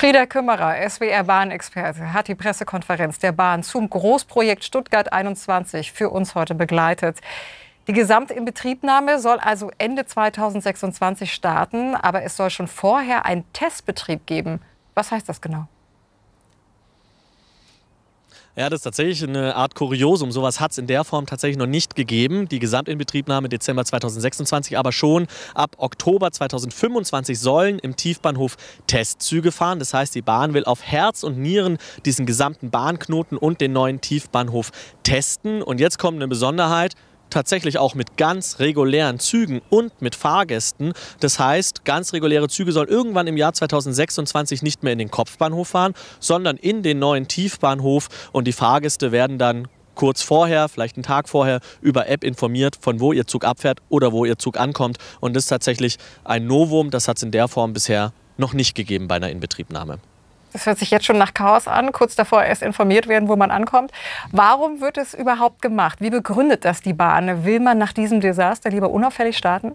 Frieder Kümmerer, SWR-Bahnexperte, hat die Pressekonferenz der Bahn zum Großprojekt Stuttgart 21 für uns heute begleitet. Die Gesamtinbetriebnahme soll also Ende 2026 starten, aber es soll schon vorher einen Testbetrieb geben. Was heißt das genau? Ja, das ist tatsächlich eine Art Kuriosum. Sowas hat es in der Form tatsächlich noch nicht gegeben. Die Gesamtinbetriebnahme Dezember 2026, aber schon ab Oktober 2025 sollen im Tiefbahnhof Testzüge fahren. Das heißt, die Bahn will auf Herz und Nieren diesen gesamten Bahnknoten und den neuen Tiefbahnhof testen. Und jetzt kommt eine Besonderheit tatsächlich auch mit ganz regulären Zügen und mit Fahrgästen. Das heißt, ganz reguläre Züge sollen irgendwann im Jahr 2026 nicht mehr in den Kopfbahnhof fahren, sondern in den neuen Tiefbahnhof und die Fahrgäste werden dann kurz vorher, vielleicht einen Tag vorher, über App informiert, von wo ihr Zug abfährt oder wo ihr Zug ankommt. Und das ist tatsächlich ein Novum, das hat es in der Form bisher noch nicht gegeben bei einer Inbetriebnahme das hört sich jetzt schon nach Chaos an, kurz davor erst informiert werden, wo man ankommt. Warum wird es überhaupt gemacht? Wie begründet das die Bahn? Will man nach diesem Desaster lieber unauffällig starten?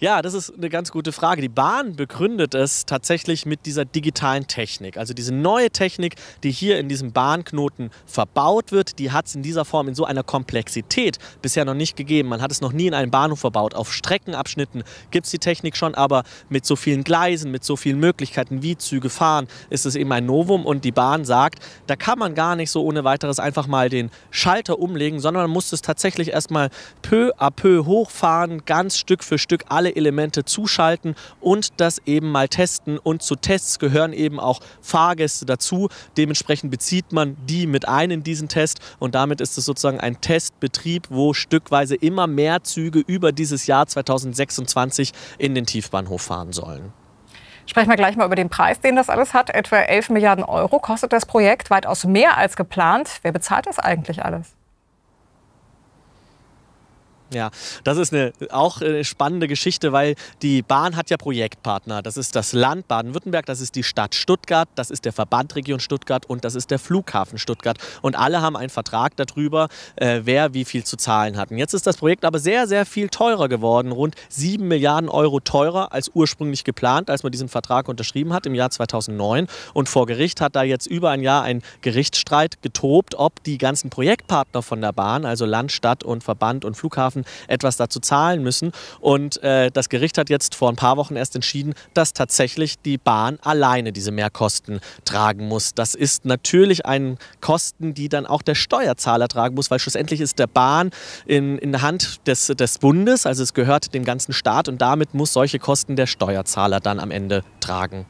Ja, das ist eine ganz gute Frage. Die Bahn begründet es tatsächlich mit dieser digitalen Technik. Also diese neue Technik, die hier in diesem Bahnknoten verbaut wird, die hat es in dieser Form, in so einer Komplexität bisher noch nicht gegeben. Man hat es noch nie in einem Bahnhof verbaut. Auf Streckenabschnitten gibt es die Technik schon, aber mit so vielen Gleisen, mit so vielen Möglichkeiten, wie Züge fahren, ist es eben ein Novum. Und die Bahn sagt, da kann man gar nicht so ohne weiteres einfach mal den Schalter umlegen, sondern man muss es tatsächlich erstmal peu à peu hochfahren, ganz Stück für Stück alle alle Elemente zuschalten und das eben mal testen. Und zu Tests gehören eben auch Fahrgäste dazu. Dementsprechend bezieht man die mit ein in diesen Test und damit ist es sozusagen ein Testbetrieb, wo stückweise immer mehr Züge über dieses Jahr 2026 in den Tiefbahnhof fahren sollen. Sprechen wir gleich mal über den Preis, den das alles hat. Etwa 11 Milliarden Euro kostet das Projekt, weitaus mehr als geplant. Wer bezahlt das eigentlich alles? Ja, das ist eine auch äh, spannende Geschichte, weil die Bahn hat ja Projektpartner. Das ist das Land Baden-Württemberg, das ist die Stadt Stuttgart, das ist der Verband Region Stuttgart und das ist der Flughafen Stuttgart. Und alle haben einen Vertrag darüber, äh, wer wie viel zu zahlen hat. Und jetzt ist das Projekt aber sehr, sehr viel teurer geworden. Rund 7 Milliarden Euro teurer als ursprünglich geplant, als man diesen Vertrag unterschrieben hat im Jahr 2009. Und vor Gericht hat da jetzt über ein Jahr ein Gerichtsstreit getobt, ob die ganzen Projektpartner von der Bahn, also Land, Stadt und Verband und Flughafen, Flughafen etwas dazu zahlen müssen. Und äh, das Gericht hat jetzt vor ein paar Wochen erst entschieden, dass tatsächlich die Bahn alleine diese Mehrkosten tragen muss. Das ist natürlich ein Kosten, die dann auch der Steuerzahler tragen muss, weil schlussendlich ist der Bahn in, in der Hand des, des Bundes, also es gehört dem ganzen Staat und damit muss solche Kosten der Steuerzahler dann am Ende tragen.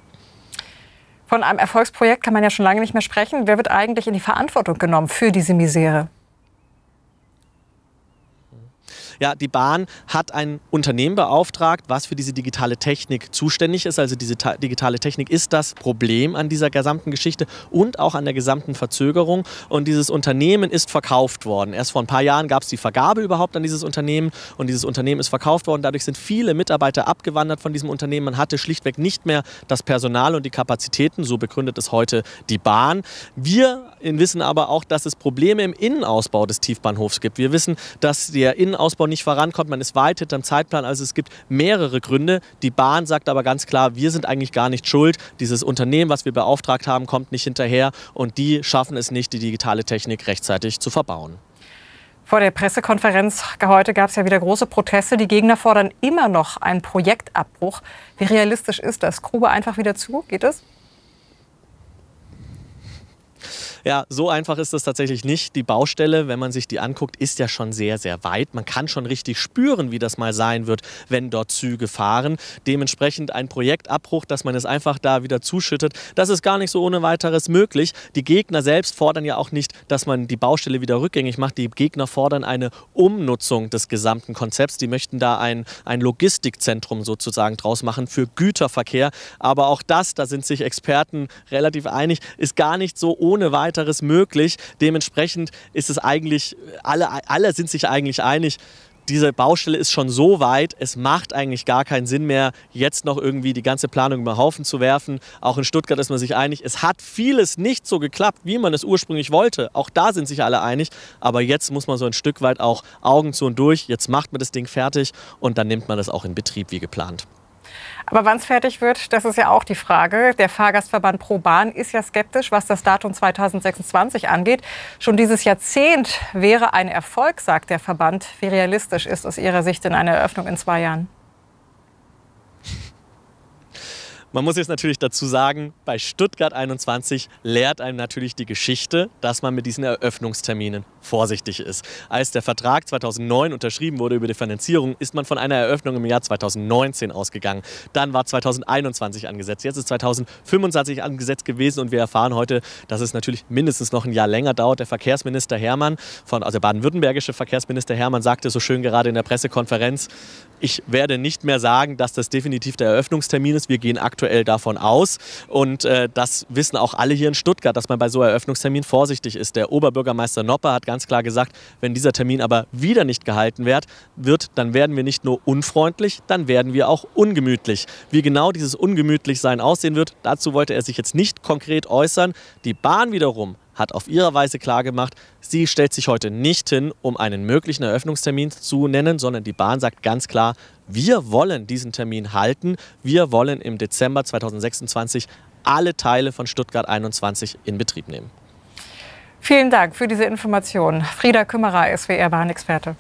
Von einem Erfolgsprojekt kann man ja schon lange nicht mehr sprechen. Wer wird eigentlich in die Verantwortung genommen für diese Misere? Ja, die Bahn hat ein Unternehmen beauftragt, was für diese digitale Technik zuständig ist. Also diese digitale Technik ist das Problem an dieser gesamten Geschichte und auch an der gesamten Verzögerung. Und dieses Unternehmen ist verkauft worden. Erst vor ein paar Jahren gab es die Vergabe überhaupt an dieses Unternehmen und dieses Unternehmen ist verkauft worden. Dadurch sind viele Mitarbeiter abgewandert von diesem Unternehmen. Man hatte schlichtweg nicht mehr das Personal und die Kapazitäten. So begründet es heute die Bahn. Wir wissen aber auch, dass es Probleme im Innenausbau des Tiefbahnhofs gibt. Wir wissen, dass der Innenausbau nicht vorankommt. Man ist weit hinterm Zeitplan. Also es gibt mehrere Gründe. Die Bahn sagt aber ganz klar, wir sind eigentlich gar nicht schuld. Dieses Unternehmen, was wir beauftragt haben, kommt nicht hinterher. Und die schaffen es nicht, die digitale Technik rechtzeitig zu verbauen. Vor der Pressekonferenz heute gab es ja wieder große Proteste. Die Gegner fordern immer noch einen Projektabbruch. Wie realistisch ist das? Grube einfach wieder zu? Geht es? Ja, so einfach ist das tatsächlich nicht. Die Baustelle, wenn man sich die anguckt, ist ja schon sehr, sehr weit. Man kann schon richtig spüren, wie das mal sein wird, wenn dort Züge fahren. Dementsprechend ein Projektabbruch, dass man es einfach da wieder zuschüttet, das ist gar nicht so ohne weiteres möglich. Die Gegner selbst fordern ja auch nicht, dass man die Baustelle wieder rückgängig macht. Die Gegner fordern eine Umnutzung des gesamten Konzepts. Die möchten da ein, ein Logistikzentrum sozusagen draus machen für Güterverkehr. Aber auch das, da sind sich Experten relativ einig, ist gar nicht so ohne weiteres weiteres möglich. Dementsprechend ist es eigentlich, alle, alle sind sich eigentlich einig, diese Baustelle ist schon so weit, es macht eigentlich gar keinen Sinn mehr, jetzt noch irgendwie die ganze Planung über Haufen zu werfen. Auch in Stuttgart ist man sich einig, es hat vieles nicht so geklappt, wie man es ursprünglich wollte. Auch da sind sich alle einig, aber jetzt muss man so ein Stück weit auch Augen zu und durch. Jetzt macht man das Ding fertig und dann nimmt man das auch in Betrieb wie geplant. Aber wann es fertig wird, das ist ja auch die Frage. Der Fahrgastverband Pro Bahn ist ja skeptisch, was das Datum 2026 angeht. Schon dieses Jahrzehnt wäre ein Erfolg, sagt der Verband. Wie realistisch ist aus Ihrer Sicht in eine Eröffnung in zwei Jahren? Man muss jetzt natürlich dazu sagen, bei Stuttgart 21 lehrt einem natürlich die Geschichte, dass man mit diesen Eröffnungsterminen vorsichtig ist. Als der Vertrag 2009 unterschrieben wurde über die Finanzierung, ist man von einer Eröffnung im Jahr 2019 ausgegangen. Dann war 2021 angesetzt. Jetzt ist 2025 angesetzt gewesen und wir erfahren heute, dass es natürlich mindestens noch ein Jahr länger dauert. Der Verkehrsminister Hermann, von, also der baden-württembergische Verkehrsminister Hermann, sagte so schön gerade in der Pressekonferenz, ich werde nicht mehr sagen, dass das definitiv der Eröffnungstermin ist. Wir gehen aktuell aktuell davon aus. Und äh, das wissen auch alle hier in Stuttgart, dass man bei so Eröffnungsterminen vorsichtig ist. Der Oberbürgermeister Nopper hat ganz klar gesagt, wenn dieser Termin aber wieder nicht gehalten wird, wird dann werden wir nicht nur unfreundlich, dann werden wir auch ungemütlich. Wie genau dieses Ungemütlichsein aussehen wird, dazu wollte er sich jetzt nicht konkret äußern. Die Bahn wiederum hat auf ihre Weise klargemacht, sie stellt sich heute nicht hin, um einen möglichen Eröffnungstermin zu nennen, sondern die Bahn sagt ganz klar, wir wollen diesen Termin halten. Wir wollen im Dezember 2026 alle Teile von Stuttgart 21 in Betrieb nehmen. Vielen Dank für diese Information. Frieda Kümmerer, SWR-Bahnexperte.